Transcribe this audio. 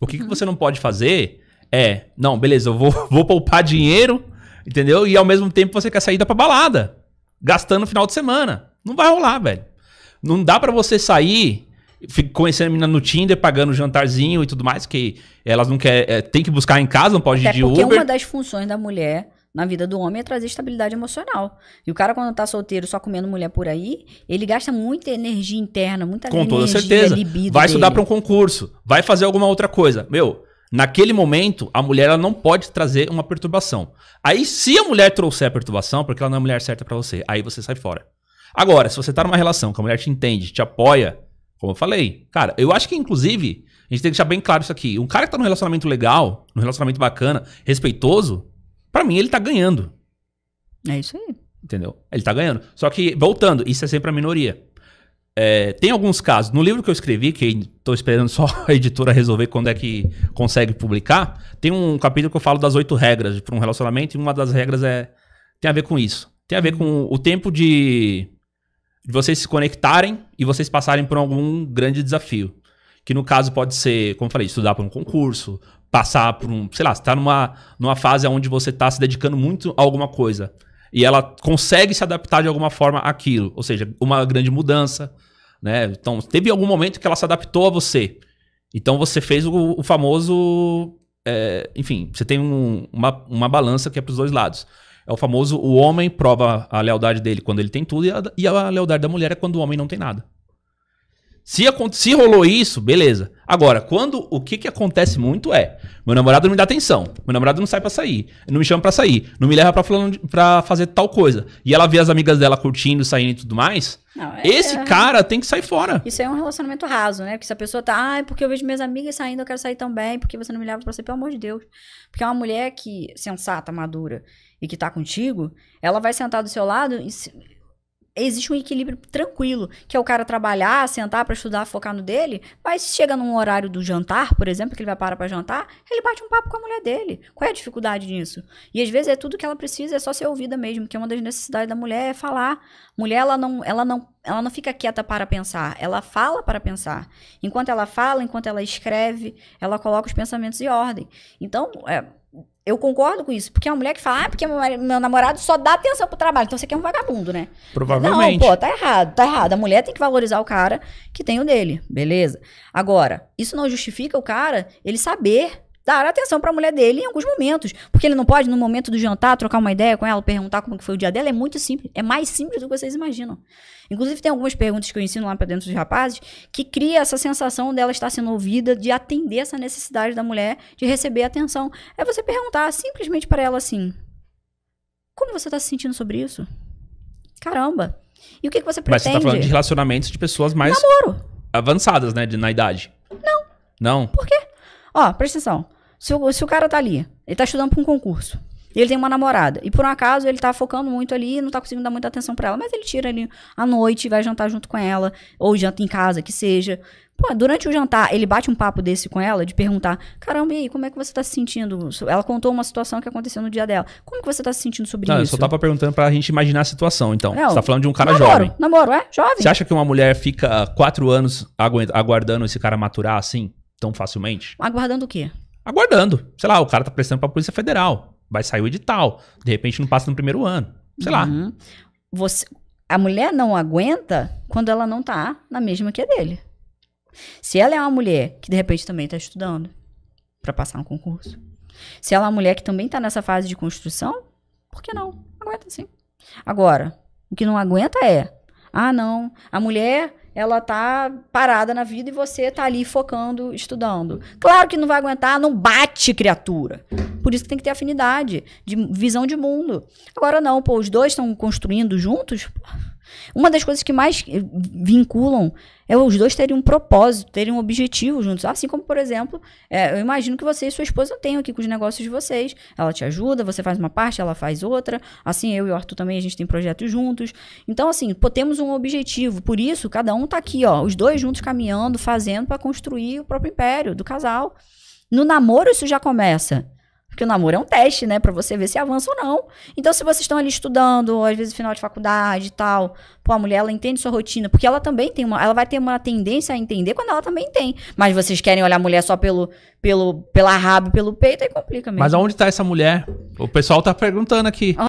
O que, uhum. que você não pode fazer é, não, beleza, eu vou, vou poupar dinheiro, entendeu? E ao mesmo tempo você quer sair da pra balada, gastando no final de semana. Não vai rolar, velho. Não dá para você sair conhecendo a menina no Tinder, pagando um jantarzinho e tudo mais, que elas não querem, é, tem que buscar em casa, não pode Até ir de é Uber. Porque uma das funções da mulher na vida do homem é trazer estabilidade emocional. E o cara, quando tá solteiro só comendo mulher por aí, ele gasta muita energia interna, muita Com energia, toda certeza. vai estudar para um concurso, vai fazer alguma outra coisa. Meu, Naquele momento, a mulher ela não pode trazer uma perturbação. Aí, se a mulher trouxer a perturbação, porque ela não é a mulher certa para você, aí você sai fora. Agora, se você tá numa relação que a mulher te entende, te apoia, como eu falei, cara, eu acho que inclusive, a gente tem que deixar bem claro isso aqui. Um cara que tá num relacionamento legal, num relacionamento bacana, respeitoso, para mim, ele tá ganhando. É isso aí. Entendeu? Ele tá ganhando. Só que, voltando, isso é sempre a minoria. É, tem alguns casos. No livro que eu escrevi, que estou esperando só a editora resolver quando é que consegue publicar, tem um capítulo que eu falo das oito regras para um relacionamento, e uma das regras é tem a ver com isso. Tem a ver com o tempo de, de vocês se conectarem e vocês passarem por algum grande desafio. Que no caso pode ser, como eu falei, estudar para um concurso, passar por um. Sei lá, você está numa, numa fase onde você está se dedicando muito a alguma coisa. E ela consegue se adaptar de alguma forma àquilo. Ou seja, uma grande mudança. Né? Então, teve algum momento que ela se adaptou a você. Então, você fez o, o famoso. É, enfim, você tem um, uma, uma balança que é para os dois lados. É o famoso: o homem prova a lealdade dele quando ele tem tudo, e a, e a lealdade da mulher é quando o homem não tem nada. Se, se rolou isso, beleza. Agora, quando o que, que acontece muito é: meu namorado não me dá atenção, meu namorado não sai para sair, não me chama para sair, não me leva pra, fazer tal coisa. E ela vê as amigas dela curtindo, saindo e tudo mais. Não, é, esse é, cara tem que sair fora. Isso é um relacionamento raso, né? Porque se a pessoa tá, ah, é porque eu vejo minhas amigas saindo, eu quero sair também, porque você não me leva pra sair, pelo amor de Deus. Porque é uma mulher que, sensata, madura, e que tá contigo, ela vai sentar do seu lado e existe um equilíbrio tranquilo, que é o cara trabalhar, sentar para estudar, focar no dele, mas se chega num horário do jantar, por exemplo, que ele vai parar para jantar, ele bate um papo com a mulher dele. Qual é a dificuldade nisso? E às vezes é tudo que ela precisa, é só ser ouvida mesmo, que é uma das necessidades da mulher é falar. Mulher ela não, ela não, ela não fica quieta para pensar, ela fala para pensar. Enquanto ela fala, enquanto ela escreve, ela coloca os pensamentos em ordem. Então, é, eu concordo com isso, porque é uma mulher que fala, ah, porque meu, meu namorado só dá atenção pro trabalho, então você quer é um vagabundo, né? Provavelmente. Não, pô, tá errado, tá errado. A mulher tem que valorizar o cara que tem o dele, beleza? Agora, isso não justifica o cara ele saber dar atenção para a mulher dele em alguns momentos. Porque ele não pode, no momento do jantar, trocar uma ideia com ela, perguntar como que foi o dia dela. É muito simples. É mais simples do que vocês imaginam. Inclusive, tem algumas perguntas que eu ensino lá para dentro dos rapazes que cria essa sensação dela estar sendo ouvida, de atender essa necessidade da mulher de receber atenção. É você perguntar simplesmente para ela assim: Como você está se sentindo sobre isso? Caramba. E o que, que você pretende? Mas você está falando de relacionamentos de pessoas mais. Namoro. Avançadas, né? De, na idade. Não. Não. Por quê? Ó, presta atenção. Se o, se o cara tá ali, ele tá estudando pra um concurso, e ele tem uma namorada, e por um acaso ele tá focando muito ali, não tá conseguindo dar muita atenção para ela, mas ele tira ali à noite, vai jantar junto com ela, ou janta em casa, que seja. Pô, durante o jantar, ele bate um papo desse com ela, de perguntar: caramba, e aí, como é que você tá se sentindo? Ela contou uma situação que aconteceu no dia dela. Como que você tá se sentindo sobre não, isso? Não, só tava perguntando pra gente imaginar a situação, então. Não, você tá falando de um cara namoro, jovem. Namoro, é? Jovem. Você acha que uma mulher fica quatro anos aguardando esse cara maturar assim, tão facilmente? Aguardando o quê? aguardando. Sei lá, o cara tá prestando pra Polícia Federal. Vai sair o edital. De repente não passa no primeiro ano. Sei lá. Uhum. Você, a mulher não aguenta quando ela não tá na mesma que a dele. Se ela é uma mulher que de repente também tá estudando para passar um concurso. Se ela é uma mulher que também tá nessa fase de construção, por que não? Aguenta sim. Agora, o que não aguenta é: ah, não, a mulher ela tá parada na vida e você tá ali focando, estudando. Claro que não vai aguentar, não bate, criatura. Por isso que tem que ter afinidade, de visão de mundo. Agora não, pô, os dois estão construindo juntos. Pô, uma das coisas que mais eh, vinculam é os dois terem um propósito, terem um objetivo juntos. Assim como, por exemplo, é, eu imagino que você e sua esposa tenham aqui com os negócios de vocês. Ela te ajuda, você faz uma parte, ela faz outra. Assim, eu e o Arthur também, a gente tem projetos juntos. Então, assim, pô, temos um objetivo. Por isso, cada um tá aqui, ó, os dois juntos caminhando, fazendo para construir o próprio império do casal. No namoro, isso já começa. Porque o namoro é um teste, né? Pra você ver se avança ou não. Então, se vocês estão ali estudando, às vezes final de faculdade e tal, pô, a mulher, ela entende sua rotina. Porque ela também tem uma. Ela vai ter uma tendência a entender quando ela também tem. Mas vocês querem olhar a mulher só pelo, pelo, pela rabo, pelo peito, aí complica mesmo. Mas aonde tá essa mulher? O pessoal tá perguntando aqui. Ah,